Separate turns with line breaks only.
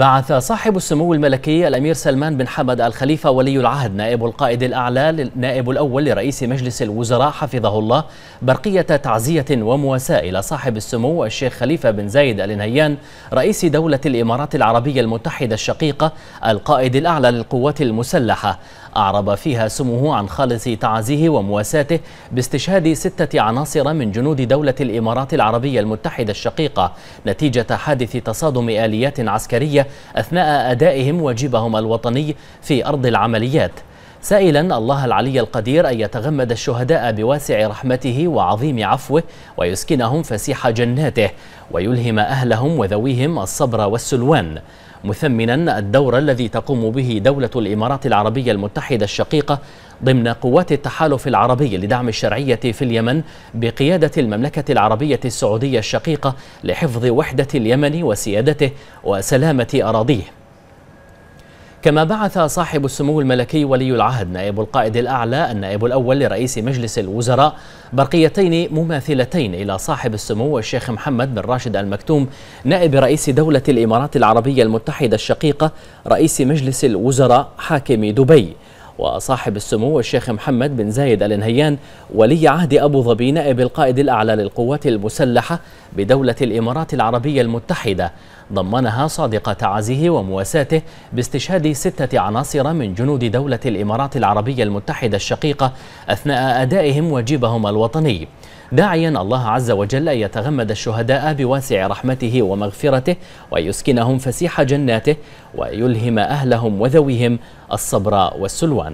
بعث صاحب السمو الملكي الأمير سلمان بن حمد الخليفة ولي العهد نائب القائد الأعلى نائب الأول لرئيس مجلس الوزراء حفظه الله برقية تعزية ومواساة إلى صاحب السمو الشيخ خليفة بن زايد آل نهيان رئيس دولة الإمارات العربية المتحدة الشقيقة القائد الأعلى للقوات المسلحة أعرب فيها سموه عن خالص تعزيه ومواساته باستشهاد ستة عناصر من جنود دولة الإمارات العربية المتحدة الشقيقة نتيجة حادث تصادم آليات عسكرية أثناء أدائهم واجبهم الوطني في أرض العمليات سائلا الله العلي القدير أن يتغمد الشهداء بواسع رحمته وعظيم عفوه ويسكنهم فسيح جناته ويلهم أهلهم وذويهم الصبر والسلوان مثمنا الدور الذي تقوم به دولة الإمارات العربية المتحدة الشقيقة ضمن قوات التحالف العربي لدعم الشرعية في اليمن بقيادة المملكة العربية السعودية الشقيقة لحفظ وحدة اليمن وسيادته وسلامة أراضيه كما بعث صاحب السمو الملكي ولي العهد نائب القائد الأعلى النائب الأول لرئيس مجلس الوزراء برقيتين مماثلتين إلى صاحب السمو الشيخ محمد بن راشد المكتوم نائب رئيس دولة الإمارات العربية المتحدة الشقيقة رئيس مجلس الوزراء حاكم دبي وصاحب السمو الشيخ محمد بن زايد ال نهيان ولي عهد أبو ظبي نائب القائد الأعلى للقوات المسلحة بدولة الإمارات العربية المتحدة ضمنها صادق تعازيه ومواساته باستشهاد ستة عناصر من جنود دولة الإمارات العربية المتحدة الشقيقة أثناء أدائهم واجبهم الوطني داعيا الله عز وجل أن يتغمد الشهداء بواسع رحمته ومغفرته ويسكنهم فسيح جناته ويلهم أهلهم وذويهم الصبر والسلوان